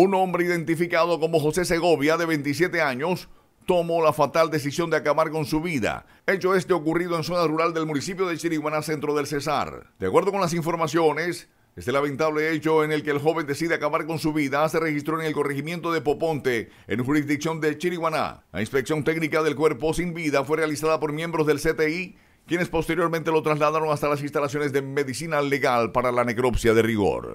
Un hombre identificado como José Segovia, de 27 años, tomó la fatal decisión de acabar con su vida. Hecho este ocurrido en zona rural del municipio de Chiriguaná, centro del Cesar. De acuerdo con las informaciones, este lamentable hecho en el que el joven decide acabar con su vida se registró en el corregimiento de Poponte, en jurisdicción de Chiriguaná. La inspección técnica del cuerpo sin vida fue realizada por miembros del CTI, quienes posteriormente lo trasladaron hasta las instalaciones de medicina legal para la necropsia de rigor.